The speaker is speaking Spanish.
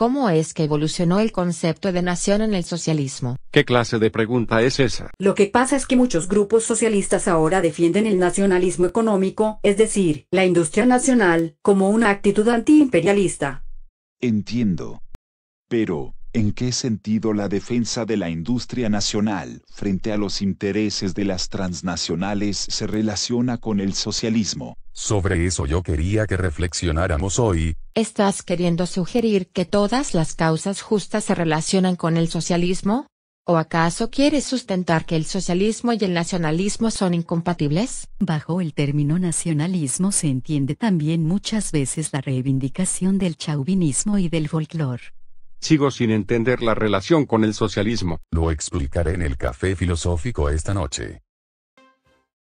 ¿Cómo es que evolucionó el concepto de nación en el socialismo? ¿Qué clase de pregunta es esa? Lo que pasa es que muchos grupos socialistas ahora defienden el nacionalismo económico, es decir, la industria nacional, como una actitud antiimperialista. Entiendo. Pero, ¿En qué sentido la defensa de la industria nacional frente a los intereses de las transnacionales se relaciona con el socialismo? Sobre eso yo quería que reflexionáramos hoy. ¿Estás queriendo sugerir que todas las causas justas se relacionan con el socialismo? ¿O acaso quieres sustentar que el socialismo y el nacionalismo son incompatibles? Bajo el término nacionalismo se entiende también muchas veces la reivindicación del chauvinismo y del folclore. Sigo sin entender la relación con el socialismo. Lo explicaré en el café filosófico esta noche.